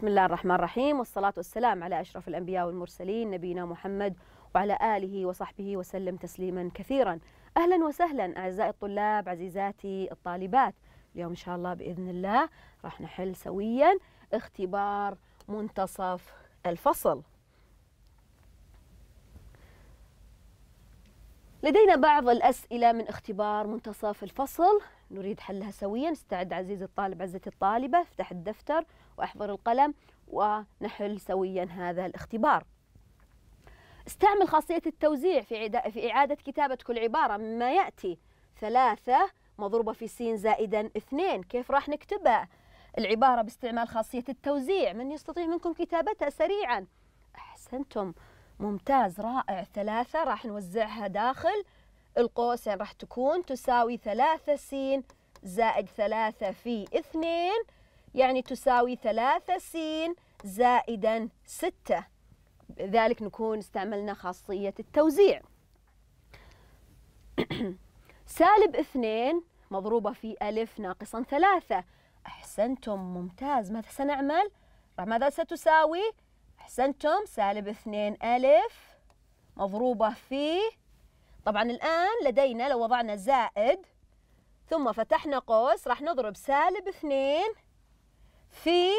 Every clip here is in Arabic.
بسم الله الرحمن الرحيم والصلاة والسلام على أشرف الأنبياء والمرسلين نبينا محمد وعلى آله وصحبه وسلم تسليما كثيرا أهلا وسهلا أعزائي الطلاب عزيزاتي الطالبات اليوم إن شاء الله بإذن الله راح نحل سويا اختبار منتصف الفصل لدينا بعض الأسئلة من اختبار منتصف الفصل نريد حلها سويا استعد عزيزي الطالب عزتي الطالبة افتح الدفتر واحضر القلم ونحل سويا هذا الاختبار استعمل خاصية التوزيع في, في إعادة كتابة كل عبارة مما يأتي ثلاثة مضروبة في سين زائدا اثنين كيف راح نكتبها العبارة باستعمال خاصية التوزيع من يستطيع منكم كتابتها سريعا أحسنتم ممتاز رائع ثلاثة راح نوزعها داخل القوسين راح تكون تساوي ثلاثة س زائد ثلاثة في اثنين يعني تساوي ثلاثة س زائدا ستة بذلك نكون استعملنا خاصية التوزيع سالب اثنين مضروبة في ألف ناقصا ثلاثة أحسنتم ممتاز ماذا سنعمل؟ ماذا ستساوي؟ أحسنتم سالب اثنين ألف مضروبة في طبعا الآن لدينا لو وضعنا زائد ثم فتحنا قوس راح نضرب سالب اثنين في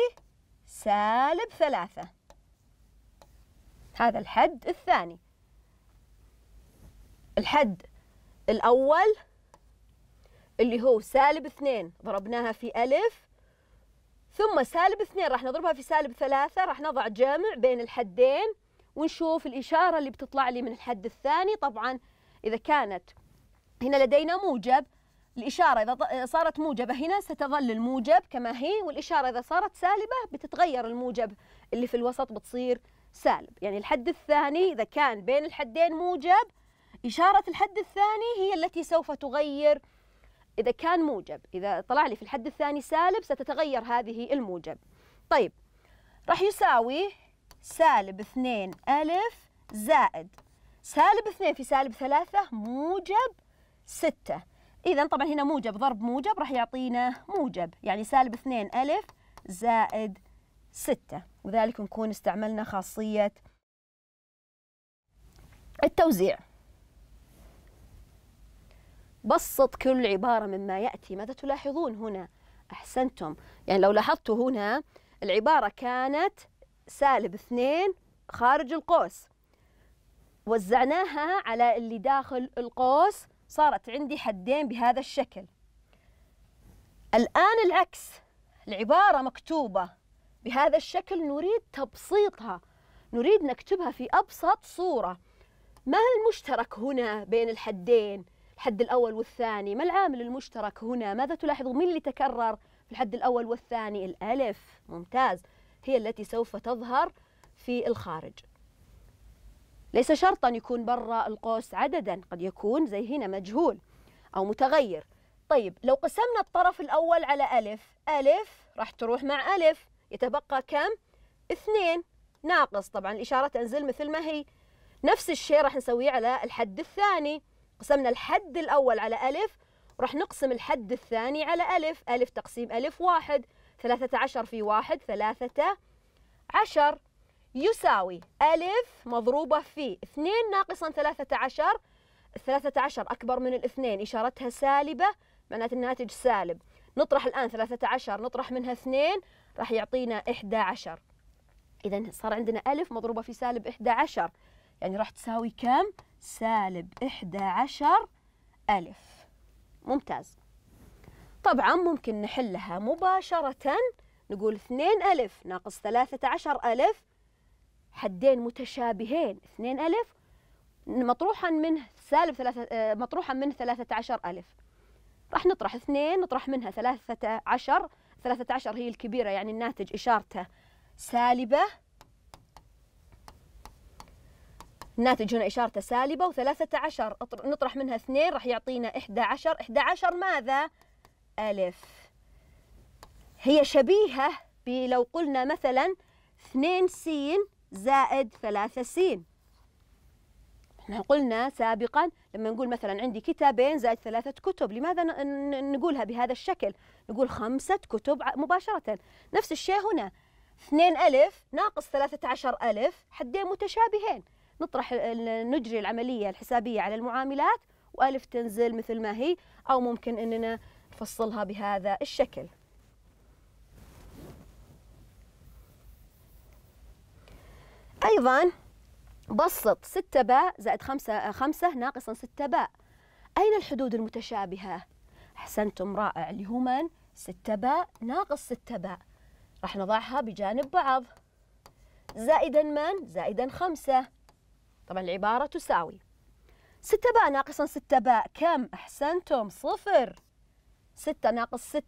سالب ثلاثة هذا الحد الثاني الحد الأول اللي هو سالب اثنين ضربناها في ألف ثم سالب اثنين راح نضربها في سالب ثلاثة راح نضع جمع بين الحدين ونشوف الإشارة اللي بتطلع لي من الحد الثاني طبعاً إذا كانت هنا لدينا موجب الإشارة إذا صارت موجبة هنا ستظل الموجب كما هي والإشارة إذا صارت سالبة بتتغير الموجب اللي في الوسط بتصير سالب يعني الحد الثاني إذا كان بين الحدين موجب إشارة الحد الثاني هي التي سوف تغير إذا كان موجب إذا طلع لي في الحد الثاني سالب ستتغير هذه الموجب طيب راح يساوي سالب 2 ألف زائد سالب اثنين في سالب ثلاثة موجب ستة إذا طبعا هنا موجب ضرب موجب راح يعطينا موجب يعني سالب اثنين ألف زائد ستة وذلك نكون استعملنا خاصية التوزيع بسط كل عبارة مما يأتي ماذا تلاحظون هنا أحسنتم يعني لو لاحظتوا هنا العبارة كانت سالب اثنين خارج القوس وزعناها على اللي داخل القوس صارت عندي حدين بهذا الشكل الآن العكس العبارة مكتوبة بهذا الشكل نريد تبسيطها نريد نكتبها في أبسط صورة ما المشترك هنا بين الحدين الحد الأول والثاني ما العامل المشترك هنا ماذا تلاحظ من اللي تكرر في الحد الأول والثاني الألف ممتاز هي التي سوف تظهر في الخارج ليس شرطا يكون برا القوس عددا قد يكون زي هنا مجهول أو متغير طيب لو قسمنا الطرف الأول على ألف ألف راح تروح مع ألف يتبقى كم؟ اثنين ناقص طبعا الإشارة تنزل مثل ما هي نفس الشيء راح نسويه على الحد الثاني قسمنا الحد الأول على ألف راح نقسم الحد الثاني على ألف ألف تقسيم ألف واحد ثلاثة عشر في واحد ثلاثة عشر يساوي ألف مضروبة في اثنين ناقصا ثلاثة عشر الثلاثة عشر أكبر من الاثنين إشارتها سالبة معناته الناتج سالب نطرح الآن ثلاثة عشر نطرح منها اثنين راح يعطينا إحدى عشر إذا صار عندنا ألف مضروبة في سالب إحدى عشر يعني راح تساوي كم؟ سالب إحدى عشر ألف ممتاز طبعا ممكن نحلها مباشرة نقول اثنين ألف ناقص ثلاثة عشر ألف حدين متشابهين اثنين ألف مطروحا منه سالب ثلاثة آه، مطروحا منه ثلاثة عشر ألف راح نطرح اثنين نطرح منها ثلاثة عشر ثلاثة عشر هي الكبيرة يعني الناتج إشارته سالبة الناتج هنا إشارته سالبة وثلاثة عشر نطرح منها اثنين راح يعطينا إحدى عشر إحدى عشر ماذا ألف هي شبيهة بلو قلنا مثلا اثنين سين زائد ثلاثة سين احنا قلنا سابقا لما نقول مثلا عندي كتابين زائد ثلاثة كتب لماذا نقولها بهذا الشكل نقول خمسة كتب مباشرة نفس الشيء هنا اثنين ألف ناقص ثلاثة عشر ألف حدين متشابهين نطرح نجري العملية الحسابية على المعاملات وألف تنزل مثل ما هي أو ممكن أننا نفصلها بهذا الشكل أيضا بسط 6 باء زائد 5 5 آه، ناقصا 6 باء أين الحدود المتشابهة؟ أحسنتم رائع اللي هو من؟ 6 باء ناقص 6 باء راح نضعها بجانب بعض زائدا من؟ زائدا 5 طبعا العبارة تساوي 6 باء ناقصا 6 باء كم؟ أحسنتم صفر 6 ناقص 6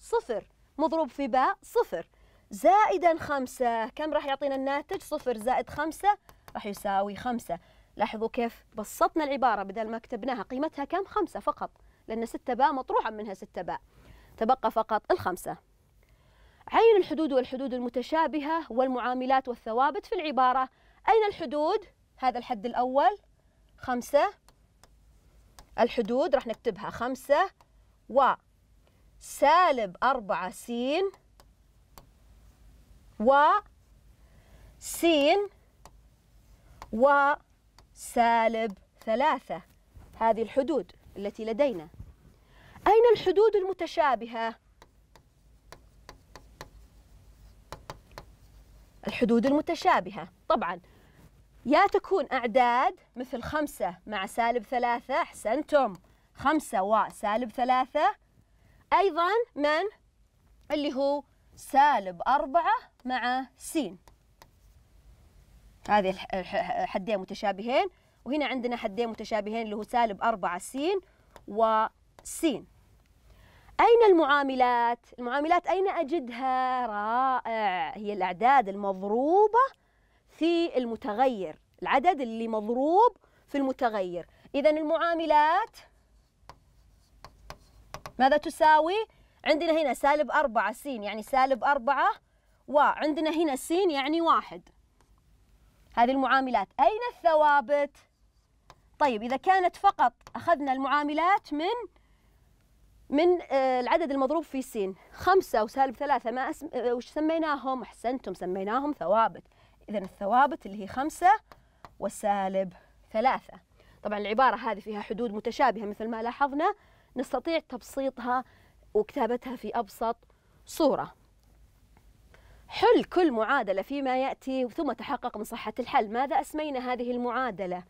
صفر مضروب في باء صفر زائدا خمسة كم راح يعطينا الناتج صفر زائد خمسة راح يساوي خمسة لاحظوا كيف بسطنا العبارة بدل ما كتبناها قيمتها كم خمسة فقط لأن ستة باء مطروحة منها ستة باء تبقى فقط الخمسة عين الحدود والحدود المتشابهة والمعاملات والثوابت في العبارة أين الحدود؟ هذا الحد الأول خمسة الحدود راح نكتبها خمسة و سالب أربعة سين و و سالب ثلاثة هذه الحدود التي لدينا أين الحدود المتشابهة؟ الحدود المتشابهة طبعا يا تكون أعداد مثل خمسة مع سالب ثلاثة أحسنتم خمسة وسالب ثلاثة أيضا من اللي هو سالب أربعة مع س هذه حدين متشابهين وهنا عندنا حدين متشابهين اللي هو سالب أربعة س س أين المعاملات؟ المعاملات أين أجدها؟ رائع هي الأعداد المضروبة في المتغير العدد اللي مضروب في المتغير إذا المعاملات ماذا تساوي؟ عندنا هنا سالب أربعة س يعني سالب أربعة وعندنا هنا س يعني واحد هذه المعاملات أين الثوابت؟ طيب إذا كانت فقط أخذنا المعاملات من من آه، العدد المضروب في س خمسة وسالب ثلاثة ما أسم... آه، وش سميناهم؟ أحسنتم سميناهم ثوابت إذا الثوابت اللي هي خمسة وسالب ثلاثة طبعا العبارة هذه فيها حدود متشابهة مثل ما لاحظنا نستطيع تبسيطها وكتابتها في أبسط صورة حل كل معادلة فيما يأتي ثم تحقق من صحة الحل ماذا أسمينا هذه المعادلة؟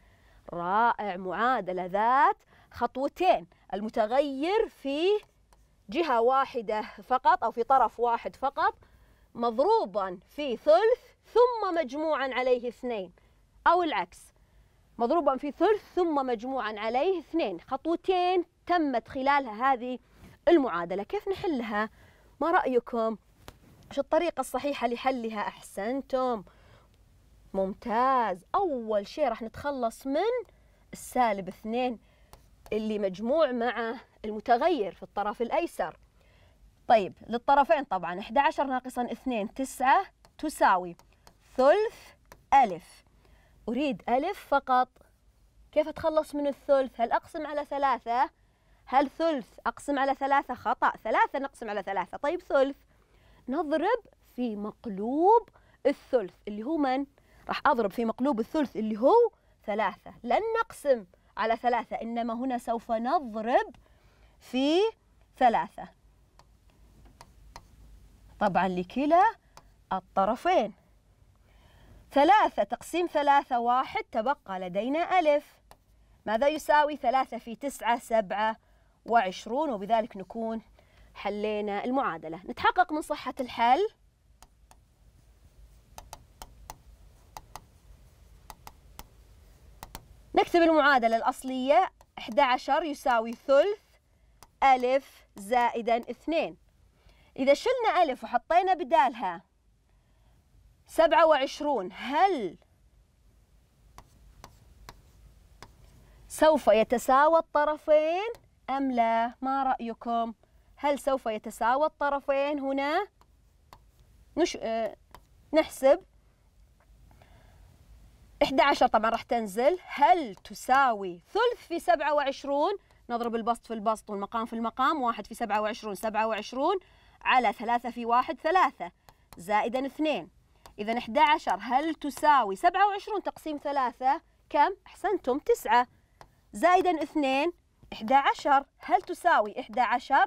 رائع معادلة ذات خطوتين المتغير في جهة واحدة فقط أو في طرف واحد فقط مضروبا في ثلث ثم مجموعا عليه اثنين أو العكس مضروبا في ثلث ثم مجموعا عليه اثنين خطوتين تمت خلالها هذه المعادلة كيف نحلها ما رأيكم شو الطريقة الصحيحة لحلها أحسنتم ممتاز أول شيء راح نتخلص من السالب اثنين اللي مجموع مع المتغير في الطرف الأيسر طيب للطرفين طبعا 11 ناقصا 2 9 تساوي ثلث ألف أريد ألف فقط كيف أتخلص من الثلث؟ هل أقسم على ثلاثة؟ هل ثلث أقسم على ثلاثة خطأ ثلاثة نقسم على ثلاثة طيب ثلث نضرب في مقلوب الثلث اللي هو من؟ راح أضرب في مقلوب الثلث اللي هو ثلاثة لن نقسم على ثلاثة إنما هنا سوف نضرب في ثلاثة طبعا لكلا الطرفين ثلاثة تقسيم ثلاثة واحد تبقى لدينا ألف ماذا يساوي ثلاثة في تسعة سبعة وعشرون وبذلك نكون حلينا المعادلة نتحقق من صحة الحل نكتب المعادلة الأصلية 11 يساوي ثلث ألف زائدا اثنين إذا شلنا ألف وحطينا بدالها سبعة وعشرون هل سوف يتساوى الطرفين أم لا ما رأيكم هل سوف يتساوى الطرفين هنا نش... آه، نحسب 11 طبعا راح تنزل هل تساوي ثلث في 27 نضرب البسط في البسط والمقام في المقام 1 في 27 27 على 3 في 1 3 زائدا 2 إذا 11 هل تساوي 27 تقسيم 3 كم؟ أحسنتم 9 زائدا 2 11 هل تساوي 11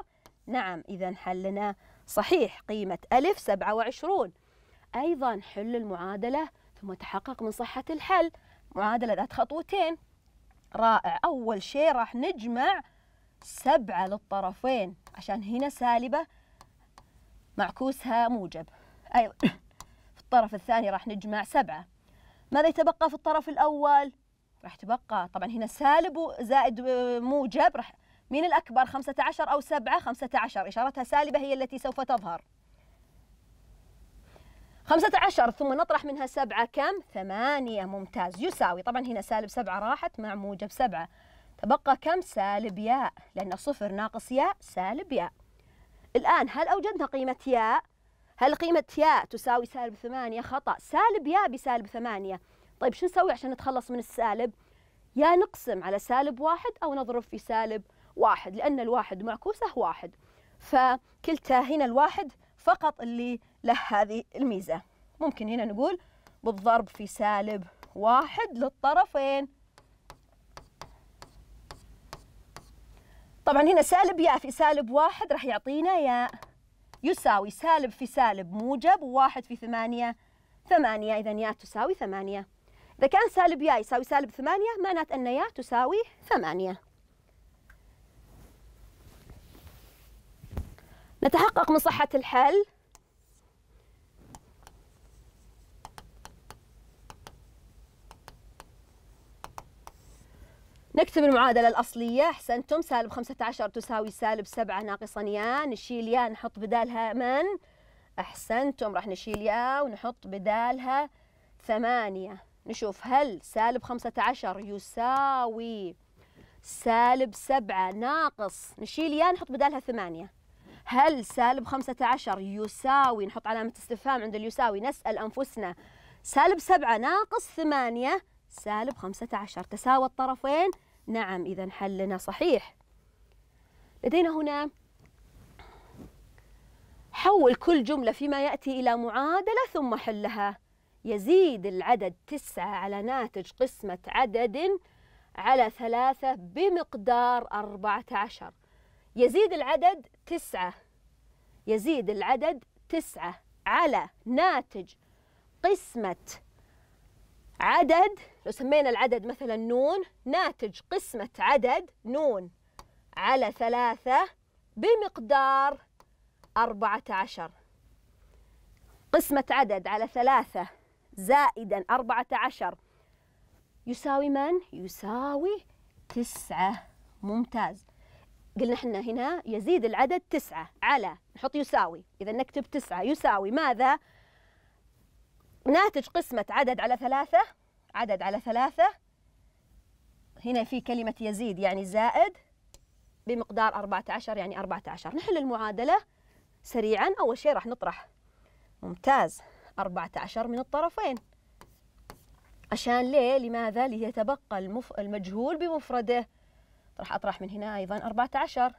نعم إذا حلنا صحيح قيمة ألف 27 أيضا حل المعادلة ثم تحقق من صحة الحل معادلة ذات خطوتين رائع أول شيء راح نجمع سبعة للطرفين عشان هنا سالبة معكوسها موجب أيضا أيوة، في الطرف الثاني راح نجمع سبعة ماذا يتبقى في الطرف الأول؟ راح تبقى طبعا هنا سالب زائد آه، موجب راح مين الأكبر 15 أو 7 15 إشارتها سالبة هي التي سوف تظهر 15 ثم نطرح منها 7 كم 8 ممتاز يساوي طبعا هنا سالب 7 راحت مع موجب 7 تبقى كم سالب ياء لأن صفر ناقص ياء سالب ياء الآن هل أوجدنا قيمة ياء هل قيمة ياء تساوي سالب ثمانية خطأ سالب ياء بسالب ثمانية طيب شو نسوي عشان نتخلص من السالب يا نقسم على سالب واحد أو نضرب في سالب واحد لأن الواحد معكوسه واحد فكلتا هنا الواحد فقط اللي له هذه الميزة ممكن هنا نقول بالضرب في سالب واحد للطرفين طبعا هنا سالب ياء في سالب واحد راح يعطينا ياء يساوي سالب في سالب موجب وواحد في ثمانية ثمانية إذا ياء تساوي ثمانية إذا كان سالب يا يساوي سالب ثمانية معناته أن يا تساوي ثمانية نتحقق من صحة الحل نكتب المعادلة الأصلية أحسنتم سالب خمسة عشر تساوي سالب سبعة ناقصا يا نشيل يا نحط بدالها من أحسنتم راح نشيل يا ونحط بدالها ثمانية نشوف هل سالب خمسة عشر يساوي سالب سبعة ناقص نشيل يا نحط بدالها ثمانية هل سالب خمسة عشر يساوي نحط علامة استفهام عند اليساوي نسأل أنفسنا سالب سبعة ناقص ثمانية سالب خمسة عشر تساوى الطرفين نعم إذا حلنا صحيح لدينا هنا حول كل جملة فيما يأتي إلى معادلة ثم حلها يزيد العدد تسعة على ناتج قسمة عدد على ثلاثة بمقدار أربعة عشر يزيد العدد تسعة يزيد العدد تسعة على ناتج قسمة عدد لو سمينا العدد مثلا نون ناتج قسمة عدد نون على ثلاثة بمقدار أربعة عشر قسمة عدد على ثلاثة زائدا أربعة عشر يساوي من؟ يساوي تسعة ممتاز قلنا احنا هنا يزيد العدد تسعة على نحط يساوي إذا نكتب تسعة يساوي ماذا؟ ناتج قسمة عدد على ثلاثة عدد على ثلاثة هنا في كلمة يزيد يعني زائد بمقدار 14 يعني 14 نحل المعادلة سريعا أول شيء راح نطرح ممتاز 14 من الطرفين عشان ليه لماذا ليتبقى المف... المجهول بمفرده راح أطرح من هنا أيضا 14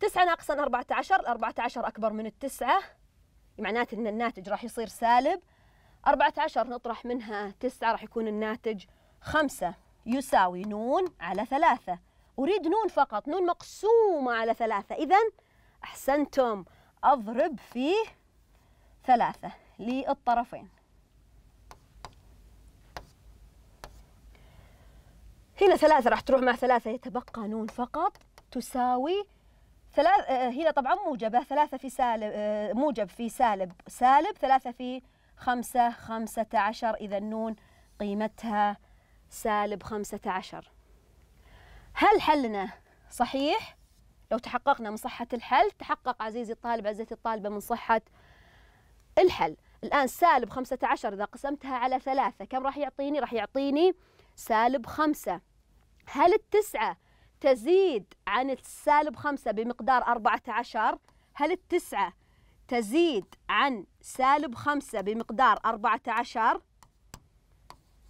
9 ناقصا 14 14 أكبر من التسعة معناته أن الناتج راح يصير سالب 14 نطرح منها 9 راح يكون الناتج 5 يساوي نون على ثلاثة أريد نون فقط نون مقسومة على ثلاثة إذا أحسنتم أضرب فيه ثلاثة للطرفين هنا ثلاثة راح تروح مع ثلاثة يتبقى نون فقط تساوي ثلاث آه، هنا طبعا موجبة ثلاثة في سالب آه، موجب في سالب سالب ثلاثة في خمسة خمسة عشر إذا النون قيمتها سالب خمسة عشر هل حلنا صحيح؟ لو تحققنا من صحة الحل تحقق عزيزي الطالب عزيزتي الطالبة من صحة الحل الآن سالب خمسة عشر إذا قسمتها على ثلاثة كم راح يعطيني؟ راح يعطيني سالب خمسة هل التسعة تزيد عن السالب خمسة بمقدار أربعة عشر؟ هل التسعة تزيد عن سالب خمسة بمقدار أربعة عشر؟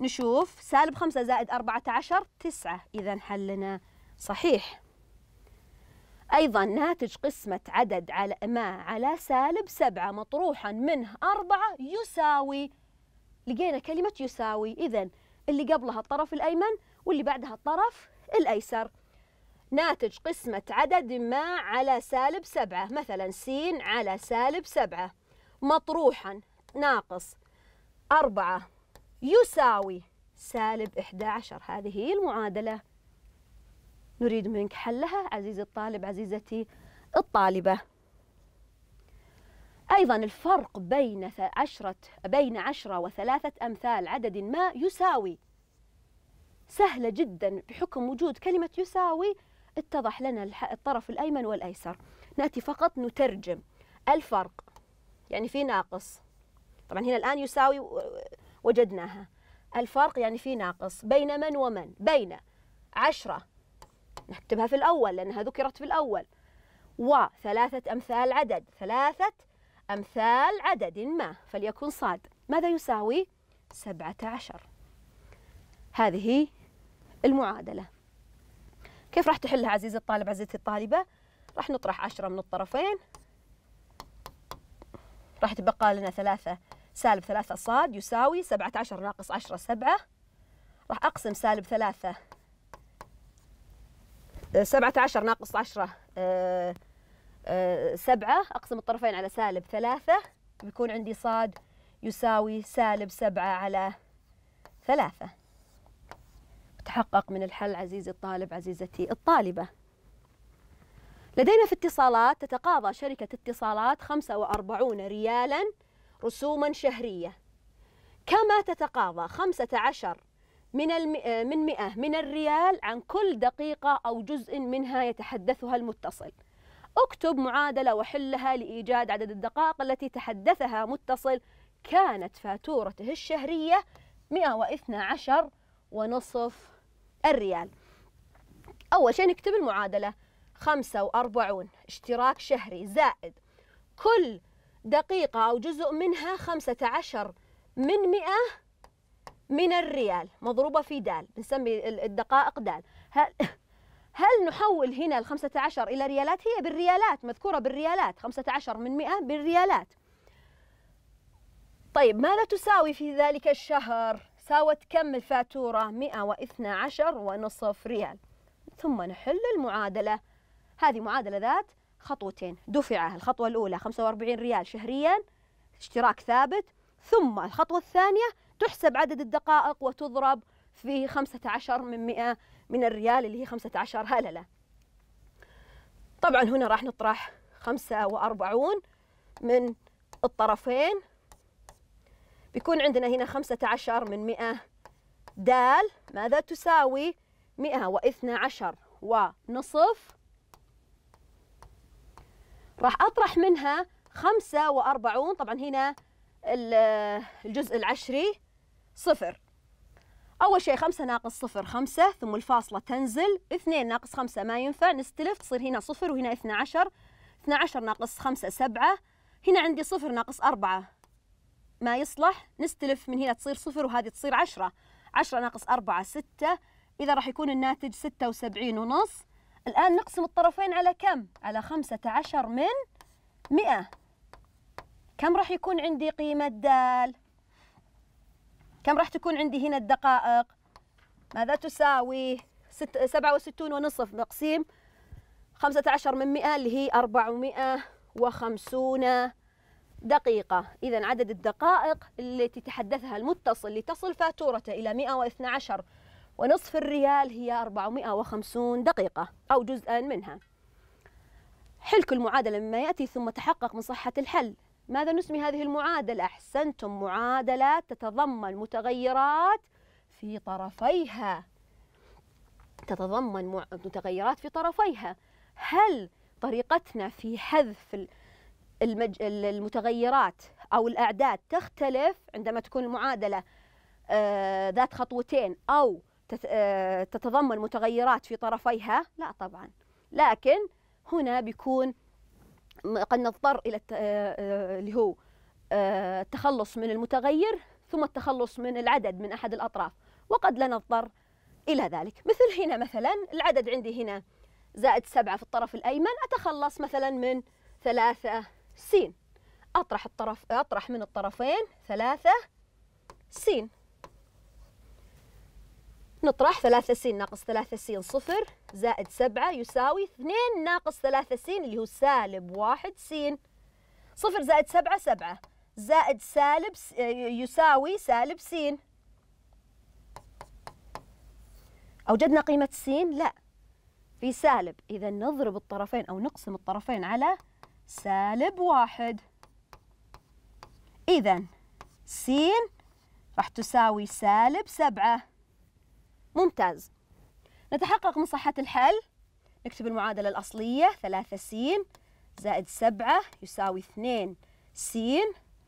نشوف سالب خمسة زائد أربعة عشر تسعة إذا حلنا صحيح أيضا ناتج قسمة عدد على ما على سالب سبعة مطروحا منه أربعة يساوي لقينا كلمة يساوي إذا اللي قبلها الطرف الأيمن واللي بعدها الطرف الأيسر ناتج قسمة عدد ما على سالب سبعة مثلا س على سالب سبعة مطروحا ناقص أربعة يساوي سالب إحدى عشر هذه هي المعادلة نريد منك حلها عزيزي الطالب عزيزتي الطالبة أيضا الفرق بين عشرة بين عشرة وثلاثة أمثال عدد ما يساوي سهلة جدا بحكم وجود كلمة يساوي اتضح لنا الطرف الأيمن والأيسر نأتي فقط نترجم الفرق يعني في ناقص طبعا هنا الآن يساوي وجدناها الفرق يعني في ناقص بين من ومن بين عشرة نكتبها في الأول لأنها ذكرت في الأول وثلاثة أمثال عدد ثلاثة أمثال عدد ما فليكن صاد ماذا يساوي؟ سبعة عشر هذه المعادلة كيف راح تحلها عزيزي الطالب عزيزتي الطالبة؟ راح نطرح عشرة من الطرفين راح تبقى لنا ثلاثة سالب ثلاثة صاد يساوي سبعة عشر ناقص عشرة سبعة راح أقسم سالب ثلاثة سبعة عشر ناقص عشرة آه، آه، سبعة أقسم الطرفين على سالب ثلاثة بيكون عندي صاد يساوي سالب سبعة على ثلاثة تحقق من الحل عزيزي الطالب عزيزتي الطالبة لدينا في اتصالات تتقاضى شركة اتصالات خمسة وأربعون ريالا رسوما شهرية كما تتقاضى خمسة عشر من آه، من 100 من الريال عن كل دقيقة أو جزء منها يتحدثها المتصل اكتب معادلة وحلها لإيجاد عدد الدقائق التي تحدثها متصل كانت فاتورته الشهرية 112 ونصف الريال أول شيء نكتب المعادلة 45 اشتراك شهري زائد كل دقيقة أو جزء منها 15 من 100 من الريال مضروبة في دال بنسمي الدقائق دال هل هل نحول هنا الخمسة 15 إلى ريالات هي بالريالات مذكورة بالريالات 15 من 100 بالريالات طيب ماذا تساوي في ذلك الشهر ساوت كم الفاتورة 112 ونصف ريال ثم نحل المعادلة هذه معادلة ذات خطوتين دفعة الخطوة الأولى 45 ريال شهريا اشتراك ثابت ثم الخطوة الثانية تحسب عدد الدقائق وتضرب في 15 من 100 من الريال اللي هي 15 هللة طبعا هنا راح نطرح 45 من الطرفين بيكون عندنا هنا 15 من 100 دال ماذا تساوي 112 ونصف راح أطرح منها 45 طبعا هنا الجزء العشري صفر أول شيء خمسة ناقص صفر خمسة ثم الفاصلة تنزل اثنين ناقص خمسة ما ينفع نستلف تصير هنا صفر وهنا اثنى عشر اثنى عشر ناقص خمسة سبعة هنا عندي صفر ناقص أربعة ما يصلح نستلف من هنا تصير صفر وهذه تصير عشرة عشرة ناقص أربعة ستة إذا راح يكون الناتج ستة وسبعين ونص الآن نقسم الطرفين على كم؟ على خمسة عشر من مئة كم راح يكون عندي قيمة د؟ كم راح تكون عندي هنا الدقائق ماذا تساوي ست سبعة وستون ونصف مقسيم خمسة عشر من مئة اللي هي أربعمائة وخمسون دقيقة إذا عدد الدقائق التي تحدثها المتصل لتصل فاتورته إلى 112 ونصف الريال هي وخمسون دقيقة أو جزءا منها حل كل معادلة مما يأتي ثم تحقق من صحة الحل ماذا نسمي هذه المعادلة؟ أحسنتم معادلة تتضمن متغيرات في طرفيها تتضمن متغيرات في طرفيها هل طريقتنا في حذف المج... المتغيرات أو الأعداد تختلف عندما تكون المعادلة آه، ذات خطوتين أو آه، تتضمن متغيرات في طرفيها لا طبعا لكن هنا بيكون قد نضطر الى آه، آه، اللي هو آه، التخلص من المتغير ثم التخلص من العدد من احد الاطراف وقد لا نضطر الى ذلك مثل هنا مثلا العدد عندي هنا زائد سبعة في الطرف الأيمن أتخلص مثلا من ثلاثة س أطرح الطرف أطرح من الطرفين ثلاثة س نطرح 3 س ناقص 3 س صفر زائد 7 يساوي 2 ناقص 3 س اللي هو سالب 1 س صفر زائد 7 7 زائد سالب آه، يساوي سالب س أوجدنا قيمة س لا في سالب إذا نضرب الطرفين أو نقسم الطرفين على سالب واحد إذا س راح تساوي سالب سبعة ممتاز نتحقق من صحة الحل نكتب المعادلة الأصلية ثلاثة س زائد سبعة يساوي اثنين س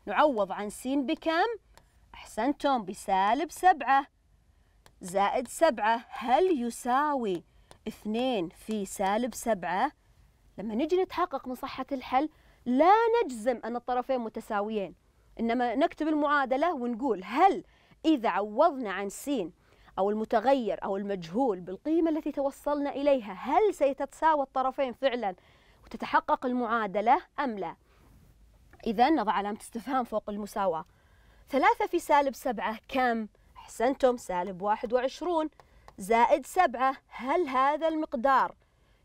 نعوض عن س بكم؟ أحسنتم بسالب سبعة زائد سبعة هل يساوي اثنين في سالب سبعة؟ لما نجي نتحقق من صحة الحل لا نجزم أن الطرفين متساويين إنما نكتب المعادلة ونقول هل إذا عوضنا عن س أو المتغير أو المجهول بالقيمة التي توصلنا إليها هل سيتساوى الطرفين فعلا وتتحقق المعادلة أم لا إذا نضع علامة استفهام فوق المساواة ثلاثة في سالب سبعة كم؟ أحسنتم سالب واحد وعشرون زائد سبعة هل هذا المقدار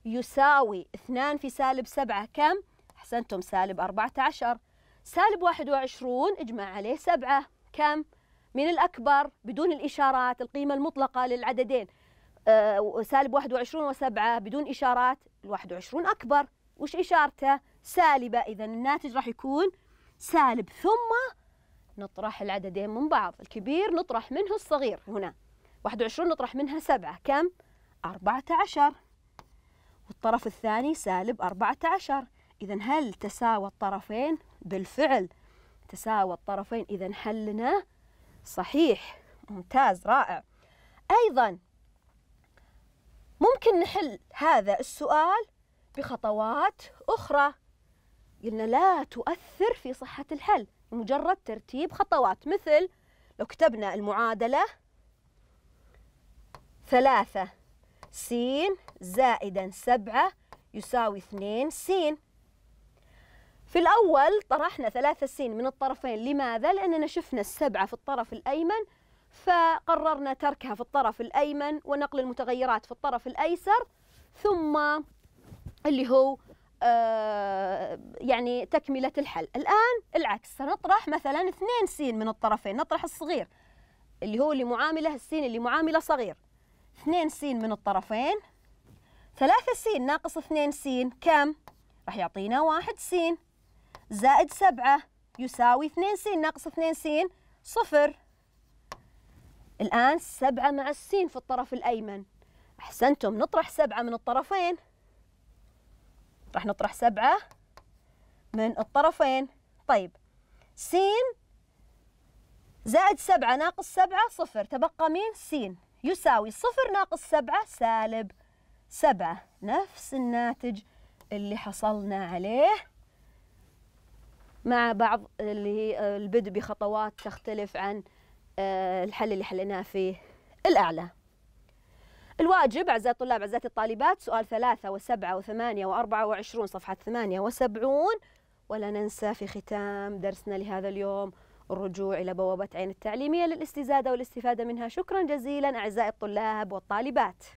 يساوي اثنان في سالب سبعة كم؟ أحسنتم سالب أربعة عشر سالب واحد وعشرون اجمع عليه سبعة كم؟ من الأكبر بدون الإشارات القيمة المطلقة للعددين آه، سالب 21 وسبعة بدون إشارات ال 21 أكبر وش إشارته سالبة إذا الناتج راح يكون سالب ثم نطرح العددين من بعض الكبير نطرح منه الصغير هنا 21 نطرح منها سبعة كم؟ 14 والطرف الثاني سالب 14 إذا هل تساوى الطرفين؟ بالفعل تساوى الطرفين إذا حلنا صحيح ممتاز رائع أيضا ممكن نحل هذا السؤال بخطوات أخرى قلنا لا تؤثر في صحة الحل مجرد ترتيب خطوات مثل لو كتبنا المعادلة ثلاثة سين زائدا سبعة يساوي اثنين سين في الأول طرحنا ثلاثة سين من الطرفين لماذا؟ لأننا شفنا السبعة في الطرف الأيمن فقررنا تركها في الطرف الأيمن ونقل المتغيرات في الطرف الأيسر ثم اللي هو آه يعني تكملة الحل الآن العكس سنطرح مثلا اثنين سين من الطرفين نطرح الصغير اللي هو اللي معاملة السين اللي معاملة صغير اثنين سين من الطرفين ثلاثة سين ناقص اثنين سين كم؟ راح يعطينا واحد سين زائد سبعة يساوي اثنين س ناقص اثنين س صفر الآن سبعة مع السين في الطرف الأيمن أحسنتم نطرح سبعة من الطرفين راح نطرح سبعة من الطرفين طيب س زائد سبعة ناقص سبعة صفر تبقى مين س يساوي صفر ناقص سبعة سالب سبعة نفس الناتج اللي حصلنا عليه مع بعض اللي هي آه، البدء بخطوات تختلف عن آه، الحل اللي حليناه في الأعلى الواجب أعزائي الطلاب أعزائي الطالبات سؤال ثلاثة وسبعة وثمانية وأربعة وعشرون صفحة ثمانية وسبعون ولا ننسى في ختام درسنا لهذا اليوم الرجوع إلى بوابة عين التعليمية للاستزادة والاستفادة منها شكرا جزيلا أعزائي الطلاب والطالبات